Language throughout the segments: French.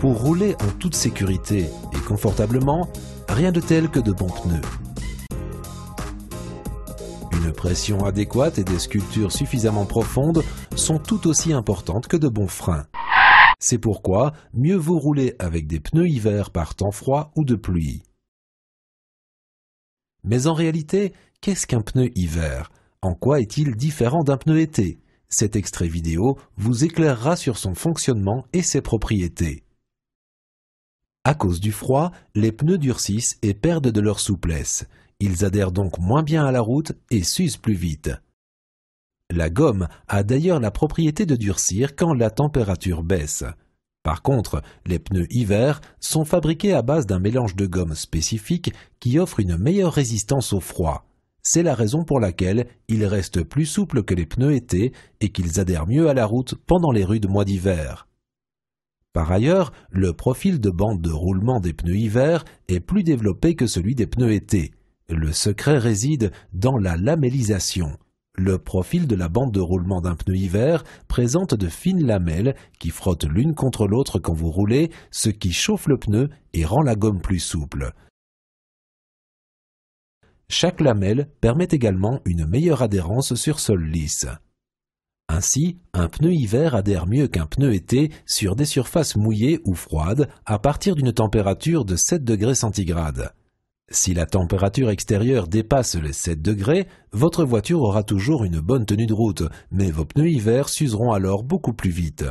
Pour rouler en toute sécurité et confortablement, rien de tel que de bons pneus. Une pression adéquate et des sculptures suffisamment profondes sont tout aussi importantes que de bons freins. C'est pourquoi mieux vaut rouler avec des pneus hiver par temps froid ou de pluie. Mais en réalité, qu'est-ce qu'un pneu hiver En quoi est-il différent d'un pneu été Cet extrait vidéo vous éclairera sur son fonctionnement et ses propriétés. À cause du froid, les pneus durcissent et perdent de leur souplesse. Ils adhèrent donc moins bien à la route et s'usent plus vite. La gomme a d'ailleurs la propriété de durcir quand la température baisse. Par contre, les pneus hiver sont fabriqués à base d'un mélange de gomme spécifique qui offre une meilleure résistance au froid. C'est la raison pour laquelle ils restent plus souples que les pneus été et qu'ils adhèrent mieux à la route pendant les rudes mois d'hiver. Par ailleurs, le profil de bande de roulement des pneus hiver est plus développé que celui des pneus été. Le secret réside dans la lamellisation. Le profil de la bande de roulement d'un pneu hiver présente de fines lamelles qui frottent l'une contre l'autre quand vous roulez, ce qui chauffe le pneu et rend la gomme plus souple. Chaque lamelle permet également une meilleure adhérence sur sol lisse. Ainsi, un pneu hiver adhère mieux qu'un pneu été sur des surfaces mouillées ou froides à partir d'une température de 7 degrés centigrades. Si la température extérieure dépasse les 7 degrés, votre voiture aura toujours une bonne tenue de route, mais vos pneus hiver s'useront alors beaucoup plus vite.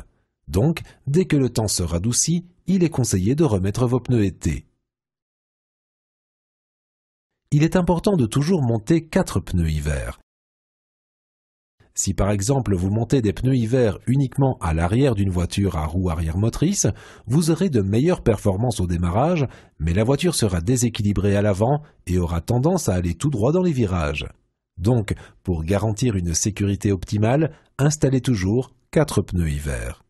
Donc, dès que le temps se radoucit, il est conseillé de remettre vos pneus été. Il est important de toujours monter 4 pneus hiver. Si par exemple vous montez des pneus hiver uniquement à l'arrière d'une voiture à roue arrière motrice, vous aurez de meilleures performances au démarrage, mais la voiture sera déséquilibrée à l'avant et aura tendance à aller tout droit dans les virages. Donc, pour garantir une sécurité optimale, installez toujours quatre pneus hiver.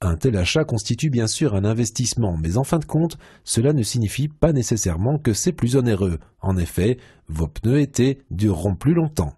Un tel achat constitue bien sûr un investissement, mais en fin de compte, cela ne signifie pas nécessairement que c'est plus onéreux. En effet, vos pneus été dureront plus longtemps.